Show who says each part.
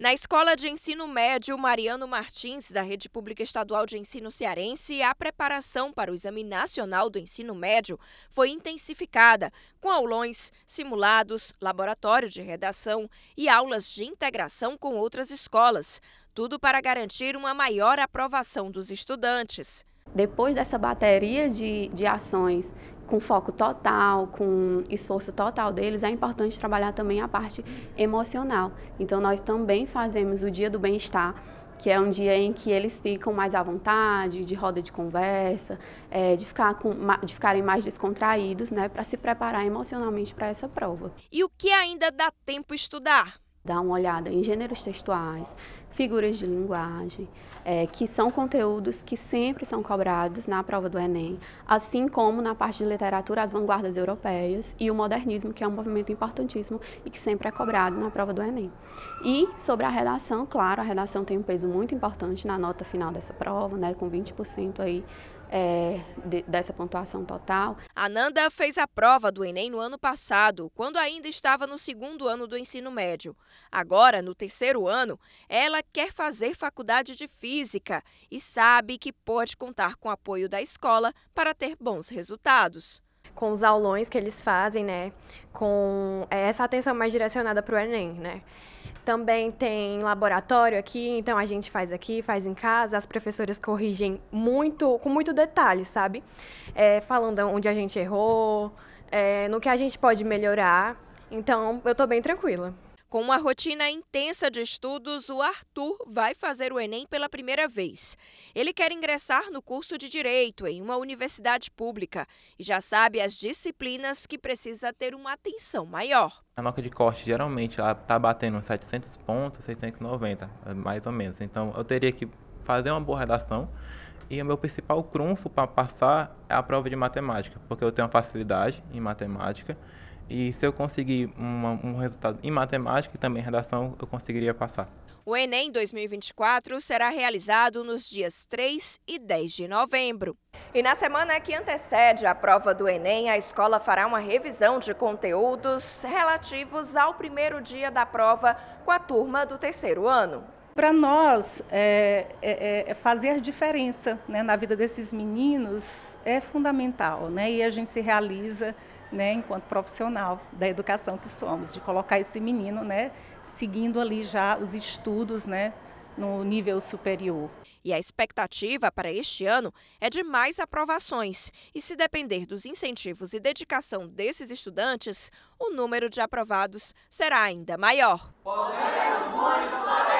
Speaker 1: Na Escola de Ensino Médio Mariano Martins, da Rede Pública Estadual de Ensino Cearense, a preparação para o Exame Nacional do Ensino Médio foi intensificada, com aulões, simulados, laboratório de redação e aulas de integração com outras escolas, tudo para garantir uma maior aprovação dos estudantes.
Speaker 2: Depois dessa bateria de, de ações com foco total, com esforço total deles, é importante trabalhar também a parte emocional. Então, nós também fazemos o Dia do Bem-Estar, que é um dia em que eles ficam mais à vontade, de roda de conversa, é, de, ficar com, de ficarem mais descontraídos, né, para se preparar emocionalmente para essa prova.
Speaker 1: E o que ainda dá tempo estudar?
Speaker 2: Dá uma olhada em gêneros textuais, figuras de linguagem, é, que são conteúdos que sempre são cobrados na prova do Enem, assim como na parte de literatura as vanguardas europeias e o modernismo, que é um movimento importantíssimo e que sempre é cobrado na prova do Enem. E sobre a redação, claro, a redação tem um peso muito importante na nota final dessa prova, né, com 20% aí é, de, dessa pontuação total.
Speaker 1: Ananda fez a prova do Enem no ano passado, quando ainda estava no segundo ano do ensino médio. Agora, no terceiro ano, ela quer fazer faculdade de física e sabe que pode contar com o apoio da escola para ter bons resultados.
Speaker 3: Com os aulões que eles fazem, né? Com é, essa atenção mais direcionada para o Enem, né? Também tem laboratório aqui, então a gente faz aqui, faz em casa. As professoras corrigem muito, com muito detalhe, sabe? É, falando onde a gente errou, é, no que a gente pode melhorar. Então, eu estou bem tranquila.
Speaker 1: Com uma rotina intensa de estudos, o Arthur vai fazer o Enem pela primeira vez. Ele quer ingressar no curso de Direito em uma universidade pública e já sabe as disciplinas que precisa ter uma atenção maior.
Speaker 4: A nota de corte geralmente está batendo 700 pontos, 690, mais ou menos. Então eu teria que fazer uma boa redação e o meu principal trunfo para passar é a prova de matemática, porque eu tenho uma facilidade em matemática e se eu conseguir uma, um resultado em matemática e também em redação, eu conseguiria passar.
Speaker 1: O Enem 2024 será realizado nos dias 3 e 10 de novembro. E na semana que antecede a prova do Enem, a escola fará uma revisão de conteúdos relativos ao primeiro dia da prova com a turma do terceiro ano
Speaker 5: para nós é, é, é, é fazer diferença né, na vida desses meninos é fundamental, né? E a gente se realiza, né, enquanto profissional da educação que somos, de colocar esse menino, né, seguindo ali já os estudos, né, no nível superior. E a expectativa para este
Speaker 1: ano é de mais aprovações. E se depender dos incentivos e dedicação desses estudantes, o número de aprovados será ainda maior.
Speaker 5: Podemos muito, podemos.